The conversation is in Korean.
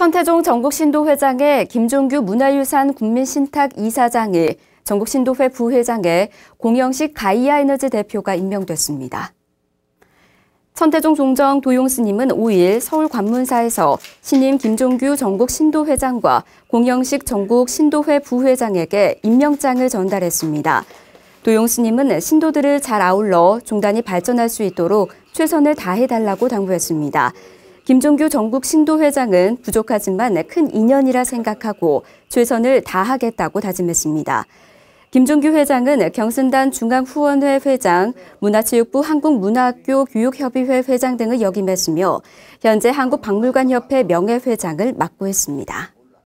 천태종 전국신도회장의 김종규 문화유산 국민신탁 이사장이 전국신도회 부회장에 공영식 가이아 에너지 대표가 임명됐습니다. 천태종 종정 도용스님은 5일 서울 관문사에서 신임 김종규 전국 신도회장과 공영식 전국 신도회 부회장에게 임명장을 전달했습니다. 도용스님은 신도들을 잘 아울러 종단이 발전할 수 있도록 최선을 다해달라고 당부했습니다. 김종규 전국 신도회장은 부족하지만 큰 인연이라 생각하고 최선을 다하겠다고 다짐했습니다. 김종규 회장은 경순단 중앙후원회 회장, 문화체육부 한국문화학교 교육협의회 회장 등을 역임했으며 현재 한국박물관협회 명예회장을 맡고 있습니다.